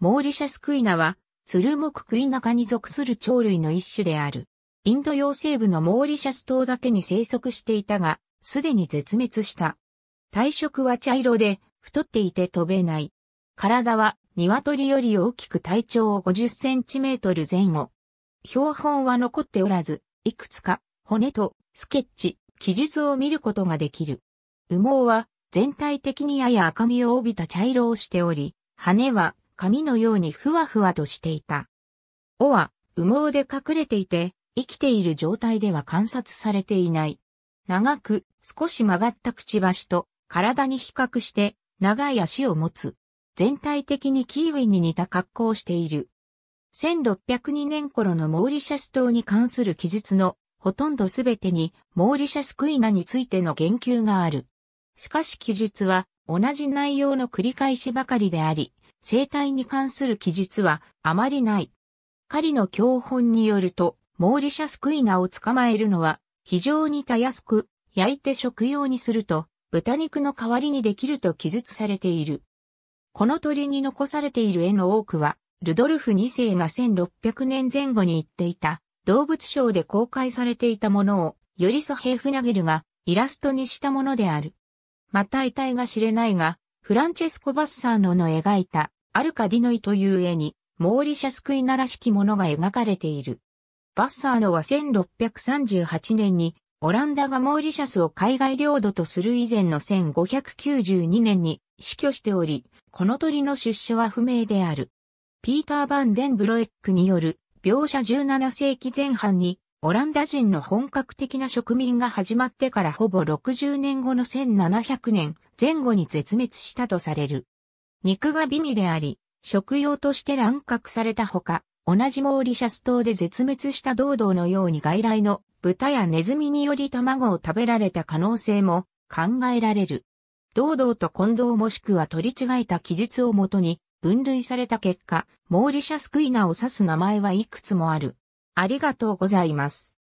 モーリシャスクイナは、ツルモククイナ科に属する鳥類の一種である。インド洋西部のモーリシャス島だけに生息していたが、すでに絶滅した。体色は茶色で、太っていて飛べない。体は、鶏より大きく体長を50センチメートル前後。標本は残っておらず、いくつか、骨と、スケッチ、記述を見ることができる。羽毛は、全体的にやや赤みを帯びた茶色をしており、羽は紙のようにふわふわとしていた。尾は羽毛で隠れていて、生きている状態では観察されていない。長く、少し曲がったくちばしと体に比較して長い足を持つ。全体的にキーウィンに似た格好をしている。1602年頃のモーリシャス島に関する記述のほとんどすべてにモーリシャスクイナについての言及がある。しかし記述は同じ内容の繰り返しばかりであり、生態に関する記述はあまりない。狩りの教本によると、モーリシャスクイナを捕まえるのは非常にたやすく、焼いて食用にすると、豚肉の代わりにできると記述されている。この鳥に残されている絵の多くは、ルドルフ2世が1600年前後に言っていた動物ショーで公開されていたものをヨリソヘーフナゲルがイラストにしたものである。また遺体が知れないが、フランチェスコ・バッサーノの描いたアルカディノイという絵に、モーリシャスクイナらしきものが描かれている。バッサーノは1638年に、オランダがモーリシャスを海外領土とする以前の1592年に死去しており、この鳥の出所は不明である。ピーター・バンデン・ブロエックによる描写17世紀前半にオランダ人の本格的な植民が始まってからほぼ60年後の1700年前後に絶滅したとされる。肉が美味であり、食用として乱獲されたほか、同じモーリシャス島で絶滅した堂々のように外来の豚やネズミにより卵を食べられた可能性も考えられる。堂々と混同もしくは取り違えた記述をもとに分類された結果、モーリシャスクイナを指す名前はいくつもある。ありがとうございます。